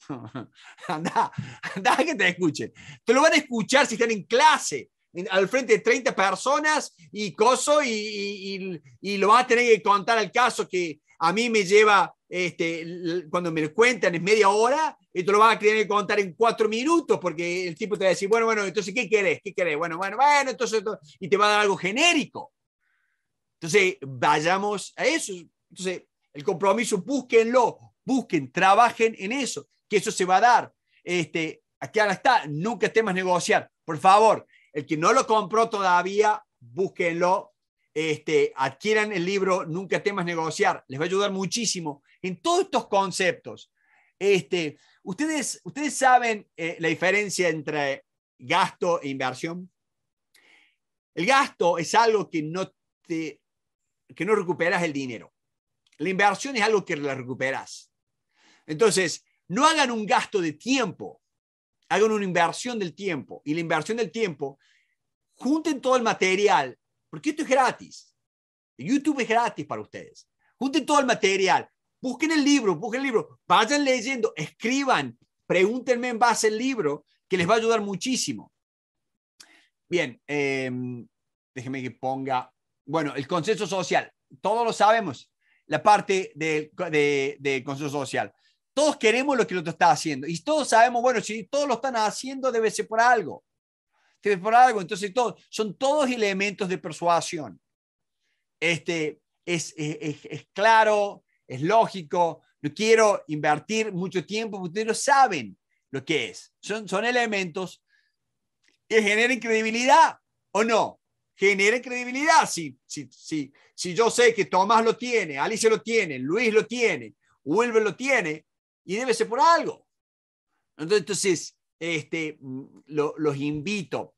anda, anda que te escuchen. Te lo van a escuchar si están en clase, al frente de 30 personas y coso, y, y, lo vas a tener que contar el caso que a mí me lleva, este, cuando me lo cuentan, es media hora, y te lo vas a tener que contar en cuatro minutos, porque el tipo te va a decir, bueno, bueno, entonces, ¿qué querés? ¿Qué querés? Bueno, bueno, bueno, entonces, y te va a dar algo genérico. Entonces, vayamos a eso. Entonces, el compromiso, búsquenlo, busquen, trabajen en eso, que eso se va a dar. Este, aquí ahora está, nunca temas negociar. Por favor, el que no lo compró todavía, búsquenlo, este, adquieran el libro Nunca temas negociar, les va a ayudar muchísimo en todos estos conceptos. Este, ¿ustedes, ¿Ustedes saben eh, la diferencia entre gasto e inversión? El gasto es algo que no, te, que no recuperas el dinero. La inversión es algo que la recuperas. Entonces, no hagan un gasto de tiempo, hagan una inversión del tiempo. Y la inversión del tiempo, junten todo el material, porque esto es gratis. YouTube es gratis para ustedes. Junten todo el material, busquen el libro, busquen el libro, vayan leyendo, escriban, pregúntenme en base al libro, que les va a ayudar muchísimo. Bien, em, déjenme que ponga, bueno, el consenso social, todos lo sabemos, la parte del de, de Social. Todos queremos lo que el otro está haciendo y todos sabemos, bueno, si todos lo están haciendo, debe ser por algo. Debe por algo. Entonces, son todos elementos de persuasión. Este, es, es, claro, es lógico. No quiero invertir mucho tiempo, ustedes lo saben lo que es. Son, son elementos que generan credibilidad o no. Genera credibilidad. Si, si, si, si yo sé que Tomás lo tiene, Alicia lo tiene, Luis lo tiene, Wilber lo tiene, y debe ser por algo. Entonces, este, los invito,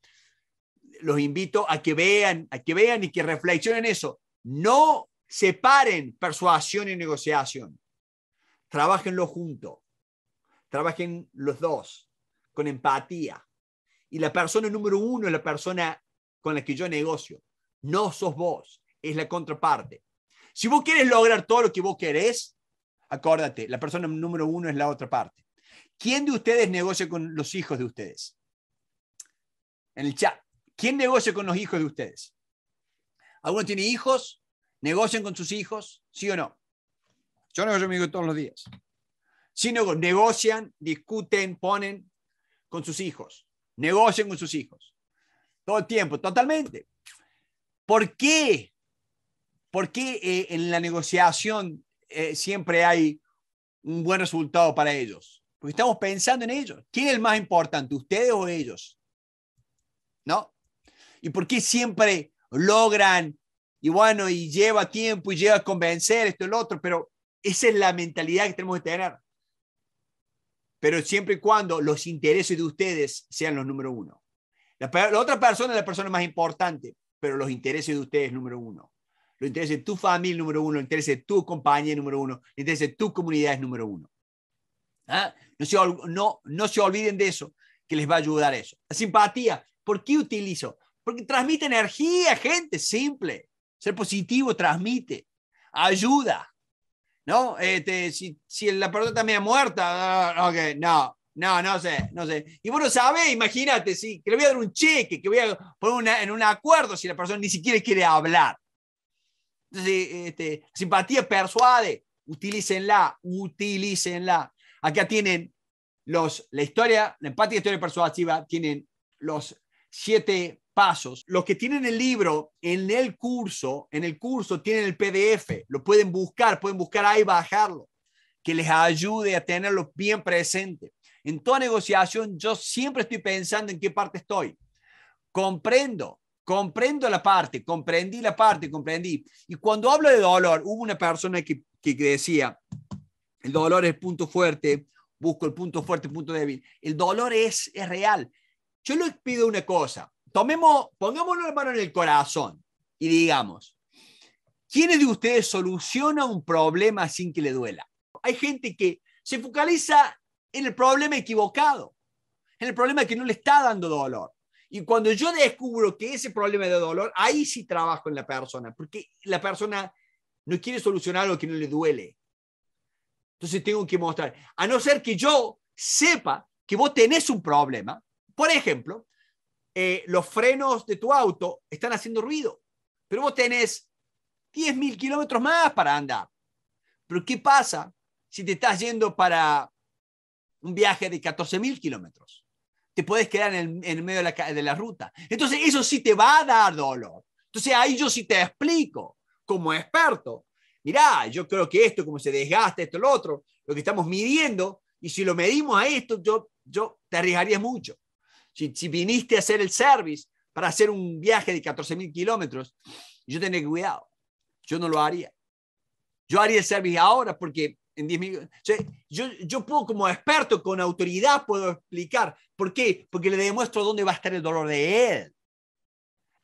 los invito a que vean, a que vean y que reflexionen eso. No separen persuasión y negociación. Trabajenlo juntos. Trabajen los dos con empatía. Y la persona número uno es la persona con la que yo negocio. No sos vos, es la contraparte. Si vos quieres lograr todo lo que vos querés, acuérdate, la persona número uno es la otra parte. ¿Quién de ustedes negocia con los hijos de ustedes? En el chat, ¿quién negocia con los hijos de ustedes? ¿Alguno tiene hijos? ¿Negocian con sus hijos? ¿Sí o no? Yo negocio conmigo todos los días. Sí, negocian, discuten, ponen con sus hijos. Negocian con sus hijos. Todo el tiempo, totalmente. ¿Por qué? ¿Por qué eh, en la negociación eh, siempre hay un buen resultado para ellos? Porque estamos pensando en ellos. ¿Quién es el más importante, ustedes o ellos? ¿No? ¿Y por qué siempre logran y bueno, y lleva tiempo y llega a convencer esto y lo otro, pero esa es la mentalidad que tenemos que tener. Pero siempre y cuando los intereses de ustedes sean los número uno. La, otra persona es la persona más importante, pero los intereses de ustedes, número uno. Los intereses de tu familia, número uno. Los intereses de tu compañía, número uno. Los intereses de tu comunidad, es número uno. Ah, no, se, no, no se olviden de eso, que les va a ayudar eso. La simpatía, ¿por qué utilizo? Porque transmite energía, gente, simple. Ser positivo transmite, ayuda. ¿No? Este, si, si la persona está medio muerta, ah, okay, no, no, no sé, no sé. Y no sabés, imagínate, sí, que le voy a dar un cheque, que voy a poner en un acuerdo si la persona ni siquiera quiere hablar. Entonces, eh, este, simpatía persuade, utilícenla, utilícenla. Acá tienen los, la historia, la empatía y historia persuasiva, tienen los siete pasos. Los que tienen el libro en el curso, en el curso tienen el PDF, lo pueden buscar, pueden buscar ahí, bajarlo, que les ayude a tenerlo bien presente. En toda negociación yo siempre estoy pensando en qué parte estoy. Comprendo, comprendo la parte, comprendí la parte, comprendí. Y cuando hablo de dolor, hubo una persona que, que decía, el dolor es punto fuerte, busco el punto fuerte, el punto débil. El dolor es, es real. Yo les pido una cosa, tomemos, pongámonos la mano en el corazón y digamos, ¿quién de ustedes soluciona un problema sin que le duela? Hay gente que se focaliza en el problema equivocado, en el problema que no le está dando dolor. Y cuando yo descubro que ese problema de dolor, ahí sí trabajo en la persona, porque la persona no quiere solucionar lo que no le duele. Entonces tengo que mostrar, a no ser que yo sepa que vos tenés un problema, por ejemplo, eh, los frenos de tu auto están haciendo ruido, pero vos tenés 10.000 kilómetros más para andar. Pero ¿qué pasa si te estás yendo para un viaje de 14.000 kilómetros. Te puedes quedar en el, medio de la, ruta. Entonces, eso sí te va a dar dolor. Entonces, ahí yo sí te explico como experto. Mirá, yo creo que esto, como se desgasta, esto, lo otro, lo que estamos midiendo, y si lo medimos a esto, yo, yo te arriesgaría mucho. Si, viniste a hacer el service para hacer un viaje de 14.000 kilómetros, yo tendría cuidado. Yo no lo haría. Yo haría el service ahora porque yo, yo, puedo, como experto, con autoridad, puedo explicar. ¿Por qué? Porque le demuestro dónde va a estar el dolor de él.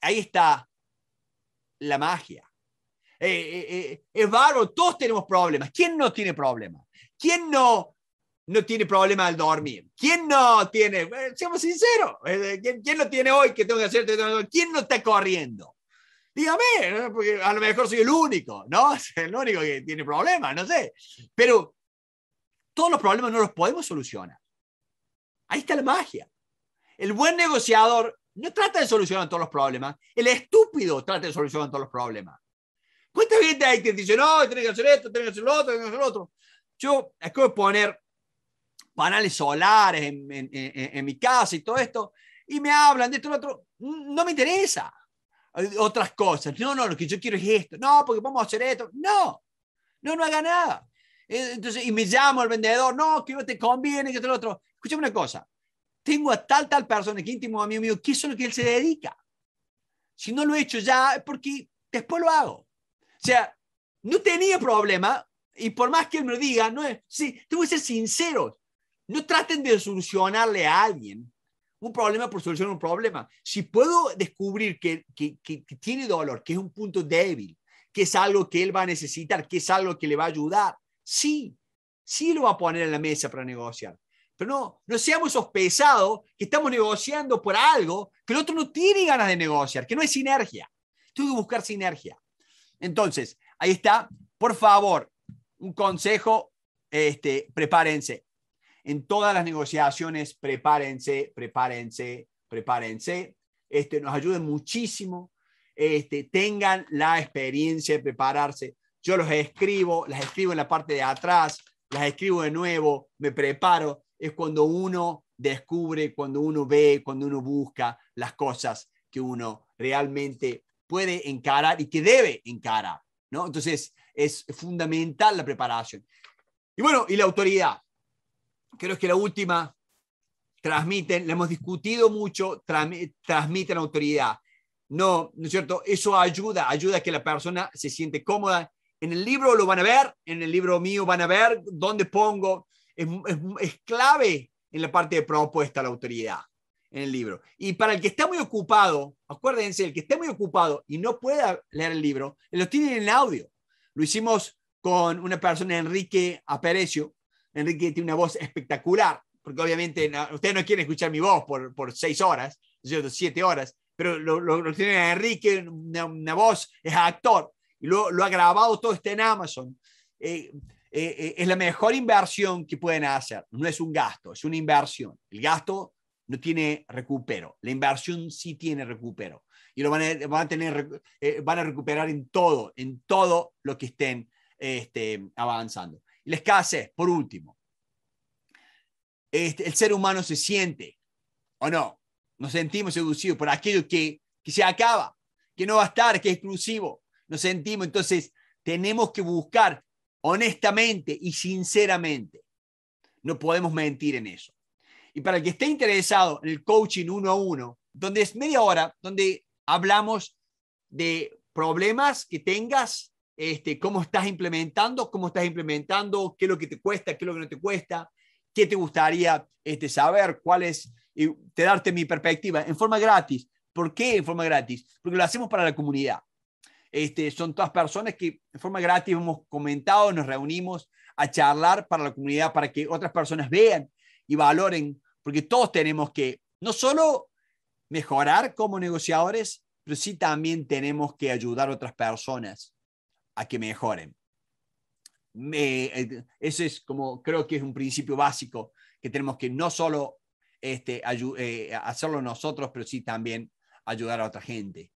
Ahí está la magia. Eh, eh, eh es bárbaro, todos tenemos problemas. ¿Quién no tiene problemas? ¿Quién no, no tiene problemas al dormir? ¿Quién no tiene, eh, seamos sinceros, ¿quién, ¿quién, no tiene hoy que tengo que hacer? ¿Quién no está corriendo? dígame, porque a lo mejor soy el único, ¿no? Soy el único que tiene problemas, no sé. Pero todos los problemas no los podemos solucionar. Ahí está la magia. El buen negociador no trata de solucionar todos los problemas. El estúpido trata de solucionar todos los problemas. ¿Cuánta gente hay que dice, no, tienes que hacer esto, tienes que hacer lo otro, tienes que hacer lo otro? Yo acabo de poner paneles solares en, en mi casa y todo esto, y me hablan de esto y lo otro. No me interesa otras cosas. No, no, lo que yo quiero es esto. No, porque vamos a hacer esto. No, no, no haga nada. Eh, entonces, y me llamo al vendedor, no, que no te conviene, que otro otro. Escúchame una cosa. Tengo a tal, tal persona que íntimo amigo mío, que eso es lo que él se dedica. Si no lo he hecho ya, porque después lo hago. O sea, no tenía problema, y por más que él me lo diga, no es, sí, tengo que ser sincero, No traten de solucionarle a alguien un problema por solucionar un problema. Si puedo descubrir que, tiene dolor, que es un punto débil, que es algo que él va a necesitar, que es algo que le va a ayudar, sí, sí lo va a poner en la mesa para negociar. Pero no, no seamos esos pesados que estamos negociando por algo que el otro no tiene ganas de negociar, que no hay sinergia. Tengo que buscar sinergia. Entonces, ahí está. Por favor, un consejo, este, prepárense en todas las negociaciones, prepárense, prepárense, prepárense. Este, nos ayuden muchísimo. Este, tengan la experiencia de prepararse. Yo los escribo, las escribo en la parte de atrás, las escribo de nuevo, me preparo. Es cuando uno descubre, cuando uno ve, cuando uno busca las cosas que uno realmente puede encarar y que debe encarar. ¿no? Entonces, es fundamental la preparación. Y bueno, y la autoridad creo que la última, transmiten, la hemos discutido mucho, transmiten autoridad. No, ¿no es cierto? Eso ayuda, ayuda a que la persona se siente cómoda. En el libro lo van a ver, en el libro mío van a ver dónde pongo. Es, clave en la parte de propuesta la autoridad en el libro. Y para el que está muy ocupado, acuérdense, el que está muy ocupado y no pueda leer el libro, lo tiene en el audio. Lo hicimos con una persona, Enrique Aperecio, Enrique tiene una voz espectacular, porque obviamente ustedes no quieren escuchar mi voz por, por seis horas, siete horas, pero lo, tiene Enrique, una, voz, es actor, y lo ha grabado todo esto en Amazon. Eh, eh, eh, es la mejor inversión que pueden hacer, no es un gasto, es una inversión. El gasto no tiene recupero, la inversión sí tiene recupero y lo van a, tener, van a recuperar en todo, en todo lo que estén este, avanzando. Y la por último. Este, el ser humano se siente, o no, nos sentimos seducidos por aquello que, que se acaba, que no va a estar, que es exclusivo. Nos sentimos, entonces tenemos que buscar honestamente y sinceramente. No podemos mentir en eso. Y para el que esté interesado en el coaching uno a uno, donde es media hora, donde hablamos de problemas que tengas este, cómo estás implementando, cómo estás implementando, qué es lo que te cuesta, qué es lo que no te cuesta, qué te gustaría este, saber, cuál es, y te darte mi perspectiva en forma gratis. ¿Por qué en forma gratis? Porque lo hacemos para la comunidad. Este, son todas personas que en forma gratis hemos comentado, nos reunimos a charlar para la comunidad, para que otras personas vean y valoren, porque todos tenemos que no solo mejorar como negociadores, pero sí también tenemos que ayudar a otras personas a que mejoren. Eh, ese es como creo que es un principio básico que tenemos que no solo este, eh, hacerlo nosotros, pero sí también ayudar a otra gente.